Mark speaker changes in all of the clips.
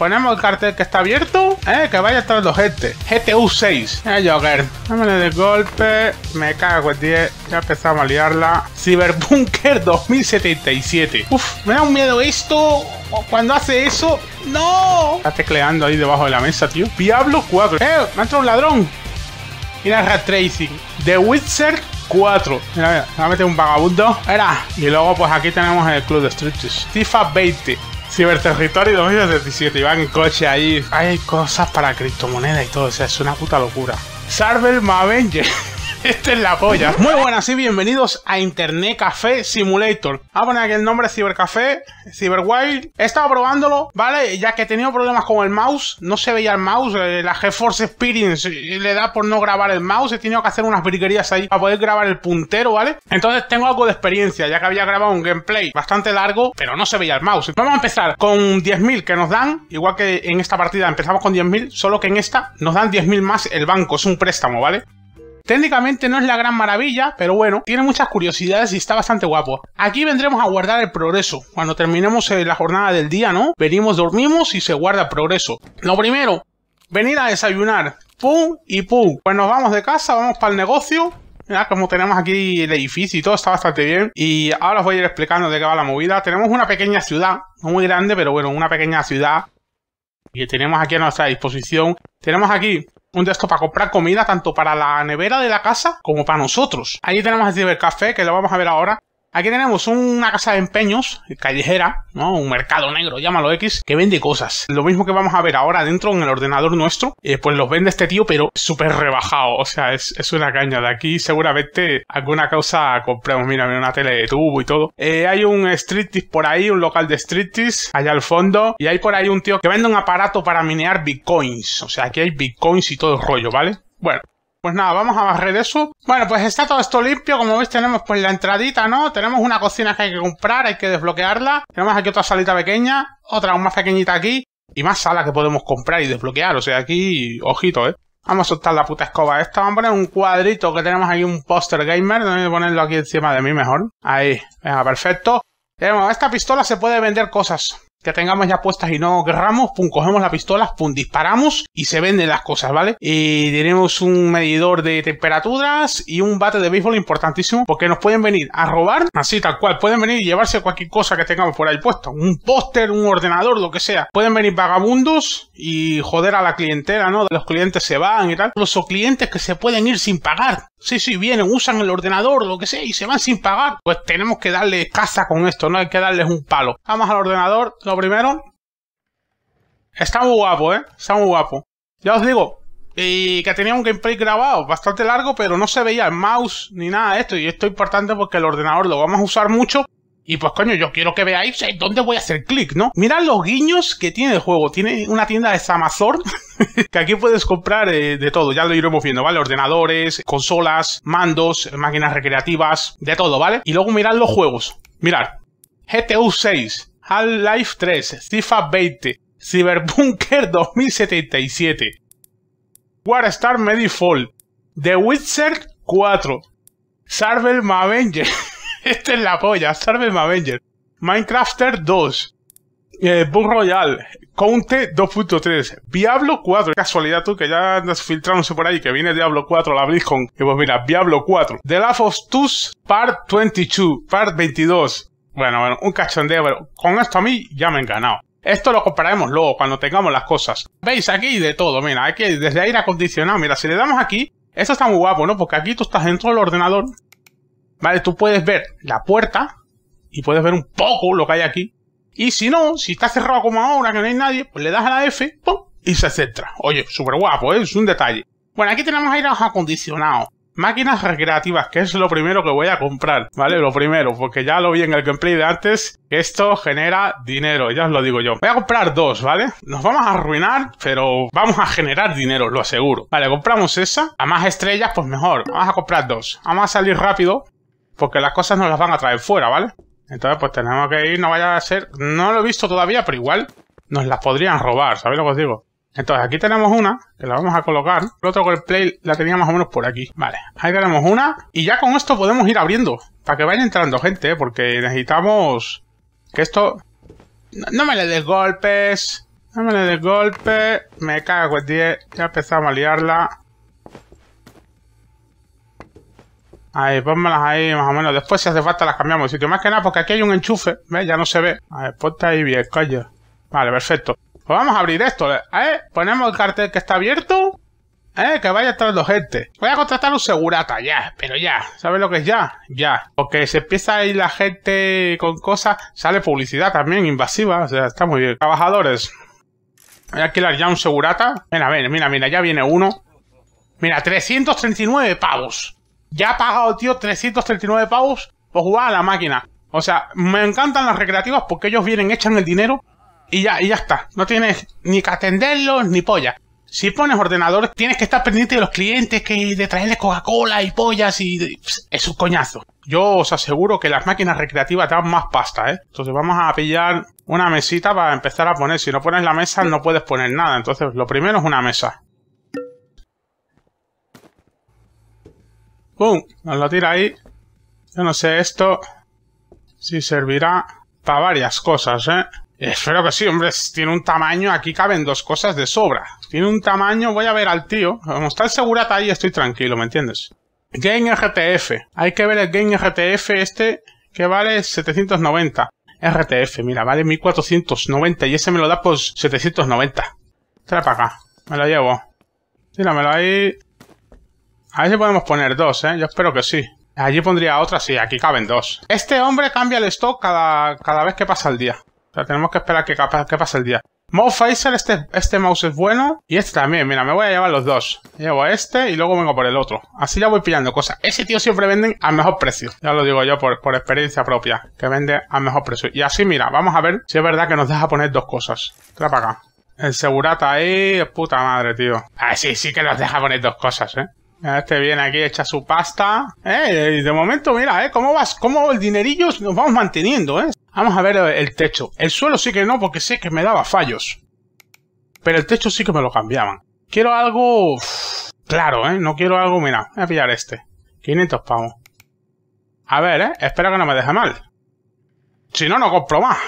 Speaker 1: Ponemos el cartel que está abierto, eh, que vaya estar los gente. GTU 6, eh, Joker. de golpe, me cago en 10, ya empezamos a liarla. Cyberbunker 2077. Uf, me da un miedo esto, cuando hace eso, ¡no! Está tecleando ahí debajo de la mesa, tío. Diablo 4, eh, me ha un ladrón. Mira red Tracing, The Witcher 4. Mira, mira, me a meter un vagabundo. Era. Y luego, pues aquí tenemos el club de tifa FIFA 20. Ciberterritorio 2017 y en coche ahí. Hay cosas para criptomonedas y todo, o sea, es una puta locura. Sarvel Mavenger. Esta es la polla. Muy buenas y bienvenidos a Internet Café Simulator. Vamos a poner aquí el nombre Cibercafé, Cyberwild. He estado probándolo, ¿vale? Ya que he tenido problemas con el mouse, no se veía el mouse. Eh, la GeForce Experience eh, le da por no grabar el mouse. He tenido que hacer unas briguerías ahí para poder grabar el puntero, ¿vale? Entonces tengo algo de experiencia, ya que había grabado un gameplay bastante largo, pero no se veía el mouse. Vamos a empezar con 10.000 que nos dan, igual que en esta partida empezamos con 10.000, solo que en esta nos dan 10.000 más el banco, es un préstamo, ¿vale? Técnicamente no es la gran maravilla, pero bueno, tiene muchas curiosidades y está bastante guapo. Aquí vendremos a guardar el progreso. Cuando terminemos eh, la jornada del día, ¿no? Venimos, dormimos y se guarda el progreso. Lo primero, venir a desayunar. Pum y pum. Pues nos vamos de casa, vamos para el negocio. Mira como tenemos aquí el edificio y todo está bastante bien. Y ahora os voy a ir explicando de qué va la movida. Tenemos una pequeña ciudad, no muy grande, pero bueno, una pequeña ciudad Y tenemos aquí a nuestra disposición. Tenemos aquí un de para comprar comida tanto para la nevera de la casa como para nosotros. Ahí tenemos el café que lo vamos a ver ahora Aquí tenemos una casa de empeños callejera, ¿no? Un mercado negro, llámalo X, que vende cosas. Lo mismo que vamos a ver ahora dentro en el ordenador nuestro, eh, pues los vende este tío, pero súper rebajado. O sea, es, una caña. De aquí seguramente alguna cosa compramos. Mira, una tele de tubo y todo. Eh, hay un Tease por ahí, un local de streetis allá al fondo. Y hay por ahí un tío que vende un aparato para minear bitcoins. O sea, aquí hay bitcoins y todo el rollo, ¿vale? Bueno, pues nada, vamos a barrer eso. Bueno, pues está todo esto limpio. Como veis, tenemos pues la entradita, ¿no? Tenemos una cocina que hay que comprar, hay que desbloquearla. Tenemos aquí otra salita pequeña, otra aún más pequeñita aquí. Y más sala que podemos comprar y desbloquear. O sea, aquí, ojito, ¿eh? Vamos a soltar la puta escoba esta. Vamos a poner un cuadrito que tenemos aquí, un póster gamer. Voy a ponerlo aquí encima de mí mejor. Ahí, venga, perfecto. Tenemos, esta pistola se puede vender cosas que tengamos ya puestas y no querramos, pum, cogemos la pistola, pum, disparamos y se venden las cosas, ¿vale? Y tenemos un medidor de temperaturas y un bate de béisbol importantísimo porque nos pueden venir a robar, así tal cual, pueden venir y llevarse cualquier cosa que tengamos por ahí puesto, un póster, un ordenador, lo que sea. Pueden venir vagabundos y joder a la clientela, ¿no? Los clientes se van y tal. Los clientes que se pueden ir sin pagar, Sí, sí, vienen, usan el ordenador, lo que sea, y se van sin pagar. Pues tenemos que darle caza con esto, no hay que darles un palo. Vamos al ordenador, lo primero. Está muy guapo, ¿eh? Está muy guapo. Ya os digo, y que tenía un gameplay grabado, bastante largo, pero no se veía el mouse ni nada de esto. Y esto es importante porque el ordenador lo vamos a usar mucho y pues coño, yo quiero que veáis eh, dónde voy a hacer clic, ¿no? Mirad los guiños que tiene el juego. Tiene una tienda de Samazor, que aquí puedes comprar eh, de todo, ya lo iremos viendo, ¿vale? Ordenadores, consolas, mandos, máquinas recreativas, de todo, ¿vale? Y luego mirad los juegos. Mirad, GTU 6, Half-Life 3, FIFA 20, Cyberbunker 2077, Warstar Medifall, The Witcher 4, Sarvel Mavenger. Esta es la polla. Starve Mavenger. Minecrafter 2. Eh, Boom Royal. 2.3. Diablo 4. Casualidad tú que ya andas filtrándose por ahí que viene Diablo 4 la BlizzCon. Y vos pues mira, Diablo 4. The Last of Us Part 22. Part 22. Bueno, bueno, un cachondeo, pero con esto a mí ya me han ganado. Esto lo compararemos luego, cuando tengamos las cosas. ¿Veis? Aquí de todo, mira, aquí desde aire acondicionado, mira, si le damos aquí, esto está muy guapo, ¿no? Porque aquí tú estás dentro del ordenador Vale, tú puedes ver la puerta y puedes ver un poco lo que hay aquí. Y si no, si está cerrado como ahora, que no hay nadie, pues le das a la F, y se centra. Oye, súper guapo, ¿eh? es un detalle. Bueno, aquí tenemos aire acondicionado. máquinas recreativas, que es lo primero que voy a comprar, ¿vale? Lo primero, porque ya lo vi en el gameplay de antes, esto genera dinero, ya os lo digo yo. Voy a comprar dos, ¿vale? Nos vamos a arruinar, pero vamos a generar dinero, lo aseguro. Vale, compramos esa, a más estrellas, pues mejor. Vamos a comprar dos. Vamos a salir rápido, porque las cosas nos las van a traer fuera, ¿vale? Entonces, pues tenemos que ir, no vaya a ser... No lo he visto todavía, pero igual nos las podrían robar, ¿sabéis lo que os digo? Entonces, aquí tenemos una, que la vamos a colocar. El otro play la tenía más o menos por aquí. Vale, ahí tenemos una. Y ya con esto podemos ir abriendo, para que vaya entrando gente, ¿eh? porque necesitamos que esto... No, me le des golpes, no me le des golpes. Me cago en 10, ya empezamos a liarla. Ahí, pónmelas ahí más o menos. Después, si hace falta, las cambiamos de sitio. Más que nada, porque aquí hay un enchufe. ¿Ves? Ya no se ve. A ver, ponte ahí bien, calla. Vale, perfecto. Pues vamos a abrir esto. ¿eh? Ponemos el cartel que está abierto. ¿eh? Que vaya entrando gente. Voy a contratar un segurata ya. Pero ya. ¿Sabes lo que es ya? Ya. Porque se empieza ahí la gente con cosas. Sale publicidad también invasiva. O sea, está muy bien. Trabajadores. Voy a alquilar ya un segurata. Mira, mira, mira, mira. Ya viene uno. Mira, 339 pavos ya ha pagado, tío, 339 pavos por jugar a la máquina. O sea, me encantan las recreativas porque ellos vienen, echan el dinero y ya, y ya está. No tienes ni que atenderlos ni polla. Si pones ordenadores, tienes que estar pendiente de los clientes, que de traerles Coca-Cola y pollas y... Es un coñazo. Yo os aseguro que las máquinas recreativas dan más pasta, ¿eh? Entonces vamos a pillar una mesita para empezar a poner. Si no pones la mesa, no puedes poner nada. Entonces, lo primero es una mesa. ¡Pum! Nos lo tira ahí. Yo no sé esto si servirá para varias cosas, ¿eh? Espero que sí, hombre. Tiene un tamaño, aquí caben dos cosas de sobra. Tiene un tamaño, voy a ver al tío. Como está el segurata ahí, estoy tranquilo, ¿me entiendes? Game RTF. Hay que ver el Game RTF este que vale 790. RTF, mira, vale 1490 y ese me lo da por 790. Trae para acá, me lo llevo. Tíramelo ahí. A ver si podemos poner dos, ¿eh? Yo espero que sí. Allí pondría otra, sí, aquí caben dos. Este hombre cambia el stock cada, cada vez que pasa el día. O sea, tenemos que esperar que, que pase el día. Mouse Pfizer, este, este mouse es bueno. Y este también, mira, me voy a llevar los dos. Llevo este y luego vengo por el otro. Así ya voy pillando cosas. Ese tío siempre vende al mejor precio. Ya lo digo yo por, por experiencia propia, que vende al mejor precio. Y así, mira, vamos a ver si es verdad que nos deja poner dos cosas. Trae para acá. El segurata ahí, puta madre, tío. Ah, sí, sí que nos deja poner dos cosas, eh. Este viene aquí, echa su pasta. Eh, de momento, mira, eh, cómo vas, cómo el dinerillo nos vamos manteniendo, eh. Vamos a ver el techo. El suelo sí que no, porque sé que me daba fallos. Pero el techo sí que me lo cambiaban. Quiero algo... Claro, eh, no quiero algo, mira, voy a pillar este. 500 pavos. A ver, eh, espero que no me deje mal. Si no, no compro más.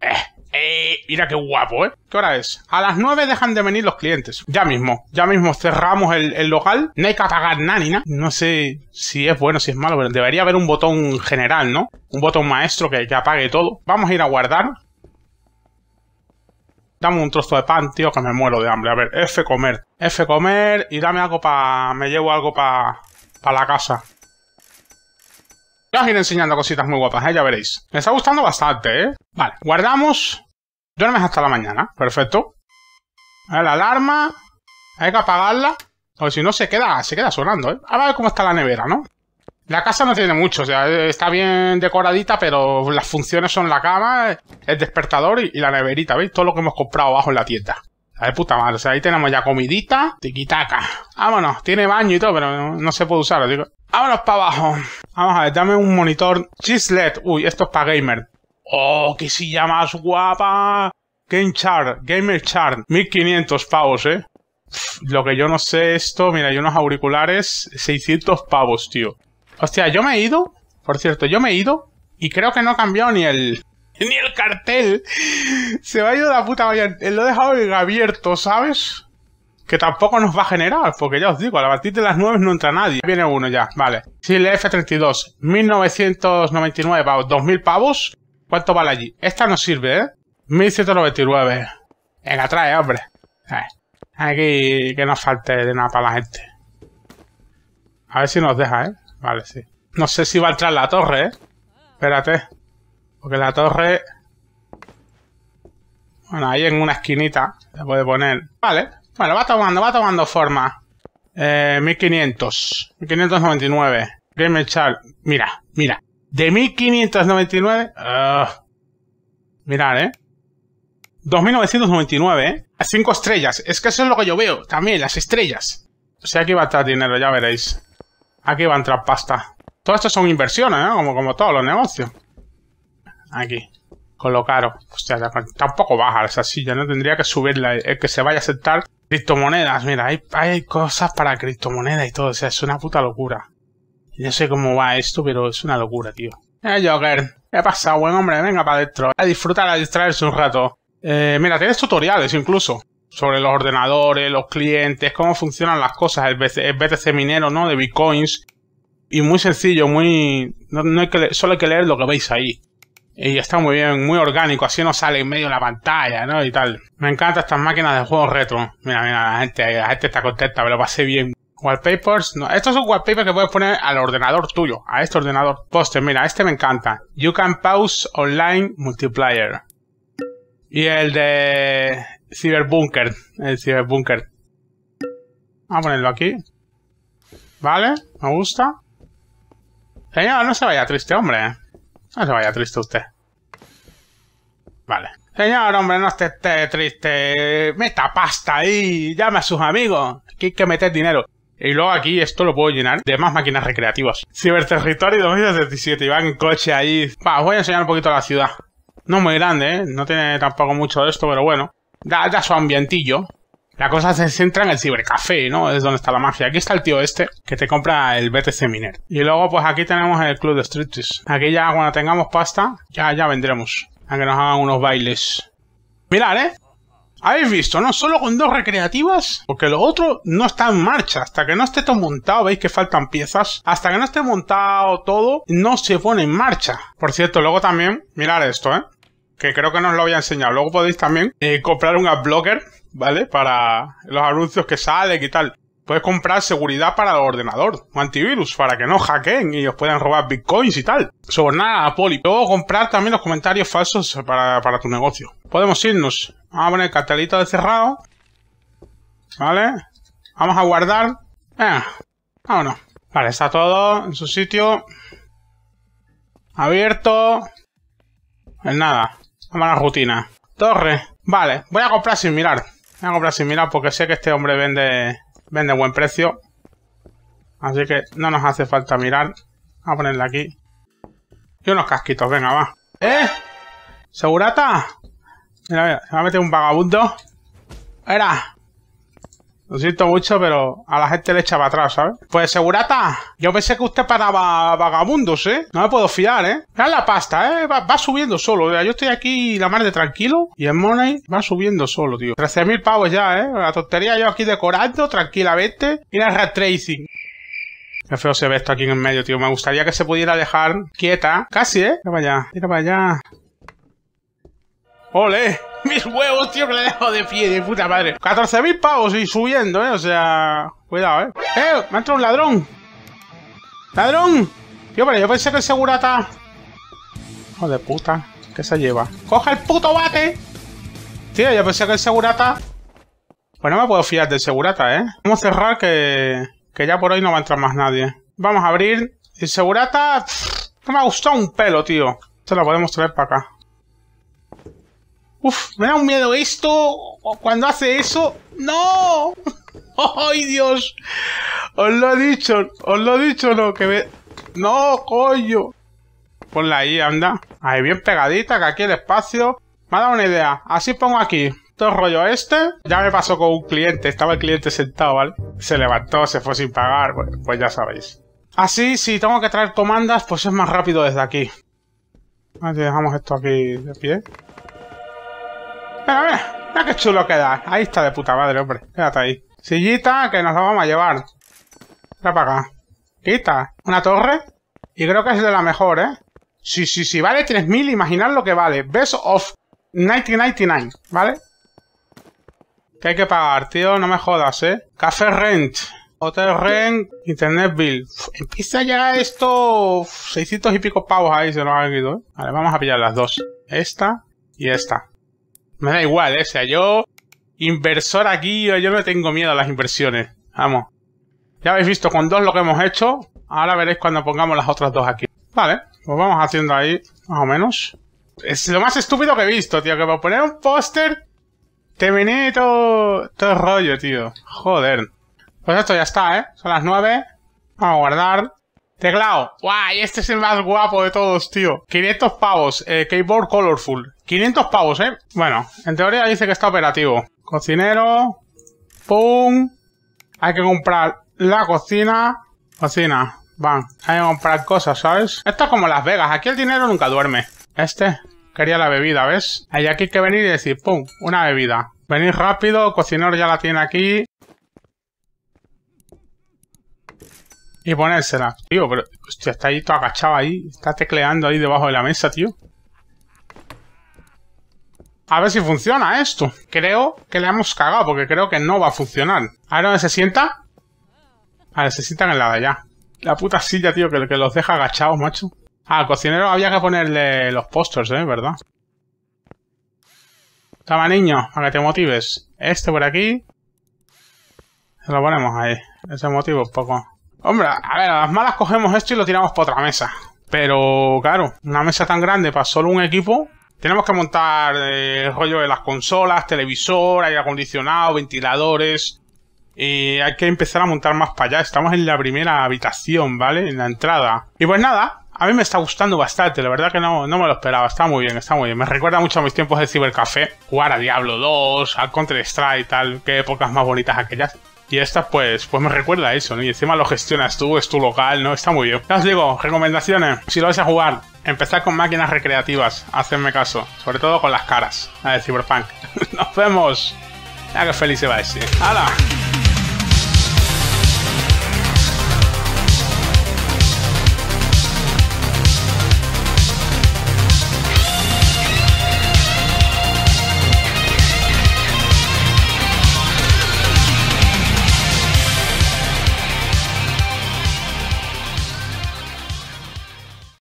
Speaker 1: Eh. Eh, mira qué guapo, ¿eh? ¿Qué hora es? A las 9 dejan de venir los clientes. Ya mismo, ya mismo cerramos el, local. No hay que apagar nada ni nada. No sé si es bueno, si es malo, pero debería haber un botón general, ¿no? Un botón maestro que, ya apague todo. Vamos a ir a guardar. Dame un trozo de pan, tío, que me muero de hambre. A ver, F comer. F comer y dame algo para... Me llevo algo para... Para la casa. Ya a ir enseñando cositas muy guapas, ¿eh? ya veréis. Me está gustando bastante, ¿eh? Vale, guardamos. Duermes hasta la mañana, perfecto. La alarma. Hay que apagarla. O si no, se queda, se queda sonando, ¿eh? A ver cómo está la nevera, ¿no? La casa no tiene mucho, o sea, está bien decoradita, pero las funciones son la cama, el despertador y, y la neverita, ¿veis? Todo lo que hemos comprado abajo en la tienda. A puta madre. O sea, ahí tenemos ya comidita, tiquitaca. Vámonos, tiene baño y todo, pero no, se puede usar. Digo. Vámonos para abajo. Vamos a ver, dame un monitor Chislet. Uy, esto es para gamer. Oh, qué silla más guapa. Game Chart, Gamer Chart. 1500 pavos, eh. lo que yo no sé esto, mira, hay unos auriculares, 600 pavos, tío. Hostia, yo me he ido, por cierto, yo me he ido y creo que no cambió ni el, ni el cartel. Se va a ir la puta vaya. Lo he dejado abierto, ¿sabes? Que tampoco nos va a generar, porque ya os digo, a la partir de las 9 no entra nadie. Viene uno ya, vale. Si el F-32, 1999 pavos, 2000 pavos. ¿Cuánto vale allí? Esta no sirve, ¿eh? 1199. en trae, hombre. Aquí que no falte de nada para la gente. A ver si nos deja, ¿eh? Vale, sí. No sé si va a entrar la torre, ¿eh? Espérate. Porque la torre... Bueno, ahí en una esquinita se puede poner... Vale. Bueno, va tomando, va tomando forma. 1500. Eh, 1599. Game Char. Mira, mira. De 1599... Mirad, ah, mirar, ¿eh? 2999, ¿eh? A 5 estrellas. Es que eso es lo que yo veo. También, las estrellas. O sea, aquí va a estar dinero, ya veréis. Aquí va a entrar pasta. Todo esto son inversiones, ¿eh? Como, como todos los negocios aquí. Colocaros. Hostia, está un poco baja esa silla, no tendría que subirla. El eh, que se vaya a sentar. Criptomonedas, mira, hay, cosas para criptomonedas y todo. O sea, es una puta locura. No sé cómo va esto, pero es una locura, tío. Eh, Joker. ¿Qué pasa, buen hombre? Venga para adentro. A disfrutar, a distraerse un rato. Eh, mira, tienes tutoriales incluso. Sobre los ordenadores, los clientes, cómo funcionan las cosas. El BTC, el minero, ¿no? De bitcoins. Y muy sencillo, muy... No, hay que Solo hay que leer lo que veis ahí. Y está muy bien, muy orgánico, así no sale en medio la pantalla, ¿no? Y tal. Me encantan estas máquinas de juego retro. Mira, mira, la gente, está contenta, me lo pasé bien. Wallpapers, no. Estos son wallpapers que puedes poner al ordenador tuyo, a este ordenador. Póster, mira, este me encanta. You can pause online Multiplier. Y el de Bunker, el Bunker. Vamos a ponerlo aquí. Vale, me gusta. Señor, no se vaya triste, hombre. No se vaya triste usted. Vale. Señor, hombre, no esté, triste. Meta pasta ahí. Llame a sus amigos. Aquí hay que meter dinero. Y luego aquí esto lo puedo llenar de más máquinas recreativas. Ciberterritorio 2017. Y en coche ahí. Va, os voy a enseñar un poquito la ciudad. No muy grande, ¿eh? No tiene tampoco mucho de esto, pero bueno. Da, da su ambientillo. La cosa se centra en el cibercafé, ¿no? Es donde está la mafia. Aquí está el tío este que te compra el BTC Miner. Y luego, pues aquí tenemos el club de striptease. Aquí ya cuando tengamos pasta, ya, ya vendremos. A que nos hagan unos bailes. Mirad, ¿eh? Habéis visto, ¿no? Solo con dos recreativas, porque lo otro no está en marcha. Hasta que no esté todo montado, veis que faltan piezas. Hasta que no esté montado todo, no se pone en marcha. Por cierto, luego también, mirad esto, ¿eh? Que creo que no os lo había enseñado. Luego podéis también eh, comprar un adblocker ¿vale? Para los anuncios que salen y tal. Puedes comprar seguridad para el ordenador, o antivirus, para que no hackeen y os puedan robar bitcoins y tal. Sobornar a Poli. Puedo comprar también los comentarios falsos para, tu negocio. Podemos irnos. Vamos a poner catalito de cerrado. ¿Vale? Vamos a guardar. Vámonos. Vale, está todo en su sitio. Abierto. En pues nada. Vamos a la rutina. Torre. Vale, voy a comprar sin mirar. Voy a comprar sin mirar porque sé que este hombre vende, vende buen precio. Así que no nos hace falta mirar. Vamos a ponerle aquí. Y unos casquitos, venga, va. ¡Eh! ¡Segurata! Mira, mira, se va a meter un vagabundo. ¡Era! Lo siento mucho, pero a la gente le echaba atrás, ¿sabes? Pues, segurata, yo pensé que usted paraba vagabundos, ¿eh? No me puedo fiar, ¿eh? Mira la pasta, ¿eh? Va, subiendo solo. yo estoy aquí la madre tranquilo y el money va subiendo solo, tío. 13.000 pavos ya, ¿eh? La tontería yo aquí decorando tranquilamente. Mira el red tracing. Qué feo se ve esto aquí en el medio, tío. Me gustaría que se pudiera dejar quieta. Casi, ¿eh? Mira para allá. Mira para allá. ¡Ole! Mis huevos, tío, que le he de pie, de puta madre. 14.000 pavos y subiendo, ¿eh? O sea... Cuidado, ¿eh? ¡Eh! ¡Me ha entrado un ladrón! ¡Ladrón! Tío, pero yo pensé que el segurata... Hijo de puta. ¿Qué se lleva? ¡Coge el puto bate! Tío, yo pensé que el segurata... Pues no me puedo fiar del segurata, ¿eh? Vamos a cerrar que... Que ya por hoy no va a entrar más nadie. Vamos a abrir. El segurata... no me ha gustado un pelo, tío. Esto lo podemos traer para acá. Uf, me da un miedo esto. Cuando hace eso. ¡No! ¡Ay, Dios! Os lo he dicho, os lo he dicho, no, que me... ¡No, coño! Ponla ahí, anda. Ahí, bien pegadita, que aquí el espacio... Me ha dado una idea. Así pongo aquí. Todo el rollo este. Ya me pasó con un cliente. Estaba el cliente sentado, ¿vale? Se levantó, se fue sin pagar. pues ya sabéis. Así, si tengo que traer comandas, pues es más rápido desde aquí. dejamos esto aquí de pie. Mira, mira qué chulo queda. Ahí está de puta madre, hombre. Quédate ahí. Sillita que nos la vamos a llevar. Mira para acá. Quita. Una torre. Y creo que es de la mejor, ¿eh? sí, sí, sí, vale 3000, imaginar lo que vale. Best of 1999, ¿vale? Que hay que pagar, tío. No me jodas, ¿eh? Café rent. Hotel rent. Internet bill. Empieza empieza ya esto... 600 y pico pavos ahí se nos ha ido, ¿eh? Vale, vamos a pillar las dos. Esta y esta. Me da igual, ¿eh? sea, yo... Inversor aquí, yo no tengo miedo a las inversiones. Vamos. Ya habéis visto con dos lo que hemos hecho. Ahora veréis cuando pongamos las otras dos aquí. Vale, pues vamos haciendo ahí, más o menos. Es lo más estúpido que he visto, tío. Que para poner un póster te todo, rollo, tío. Joder. Pues esto ya está, ¿eh? Son las nueve. Vamos a guardar. Teclado. ¡Guay! Este es el más guapo de todos, tío. 500 pavos. Eh, keyboard Colorful. 500 pavos, ¿eh? Bueno, en teoría dice que está operativo. Cocinero. ¡Pum! Hay que comprar la cocina. Cocina. Van. Hay que comprar cosas, ¿sabes? Esto es como Las Vegas. Aquí el dinero nunca duerme. Este. Quería la bebida, ¿ves? Hay aquí que venir y decir, ¡pum! Una bebida. Venir rápido. Cocinero ya la tiene aquí. Y ponérsela. Tío, pero... Hostia, está ahí todo agachado ahí. Está tecleando ahí debajo de la mesa, tío. A ver si funciona esto. Creo que le hemos cagado, porque creo que no va a funcionar. A ver dónde se sienta. Ah, se sienta en la de allá. La puta silla, tío, que, los deja agachados, macho. Ah, al cocinero había que ponerle los posters, ¿eh? ¿Verdad? Toma, niño, a que te motives. Este por aquí. Se lo ponemos ahí. Ese motivo un poco. Hombre, a ver, a las malas cogemos esto y lo tiramos para otra mesa. Pero claro, una mesa tan grande para solo un equipo. Tenemos que montar eh, el rollo de las consolas, televisor, aire acondicionado, ventiladores. Y hay que empezar a montar más para allá. Estamos en la primera habitación, ¿vale? En la entrada. Y pues nada, a mí me está gustando bastante. La verdad que no, no me lo esperaba. Está muy bien, está muy bien. Me recuerda mucho a mis tiempos de cibercafé. Jugar a Diablo 2, al Counter-Strike y tal. Qué épocas más bonitas aquellas. Y esta, pues, pues me recuerda a eso, ¿no? Y encima lo gestionas tú, es tu local, ¿no? Está muy bien. Ya os digo, recomendaciones. Si lo vais a jugar, empezad con máquinas recreativas, hacedme caso. Sobre todo con las caras, la de Cyberpunk. ¡Nos vemos! Ya feliz se va ese. ¡Hala!